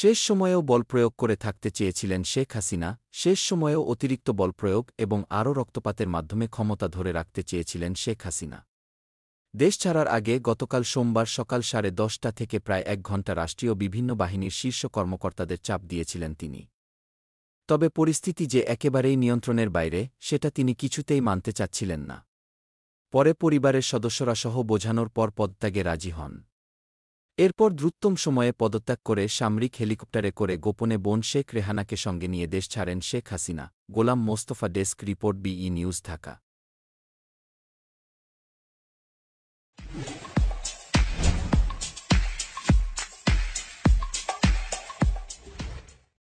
শেষ সময়েও বল প্রয়োগ করে থাকতে চেয়েছিলেন শেখ হাসিনা শেষ সময়েও অতিরিক্ত বল প্রয়োগ এবং আরও রক্তপাতের মাধ্যমে ক্ষমতা ধরে রাখতে চেয়েছিলেন শেখ হাসিনা দেশ ছাড়ার আগে গতকাল সোমবার সকাল সাড়ে দশটা থেকে প্রায় এক ঘণ্টা রাষ্ট্রীয় বিভিন্ন বাহিনীর শীর্ষ কর্মকর্তাদের চাপ দিয়েছিলেন তিনি তবে পরিস্থিতি যে একেবারেই নিয়ন্ত্রণের বাইরে সেটা তিনি কিছুতেই মানতে চাচ্ছিলেন না পরে পরিবারের সদস্যরা সহ বোঝানোর পর পদত্যাগে রাজি হন এরপর দ্রুততম সময়ে পদত্যাগ করে সামরিক হেলিকপ্টারে করে গোপনে বোন শেখ রেহানাকে সঙ্গে নিয়ে দেশ ছাড়েন Sheikh Hasina Golam Mostafa desk report BE news Dhaka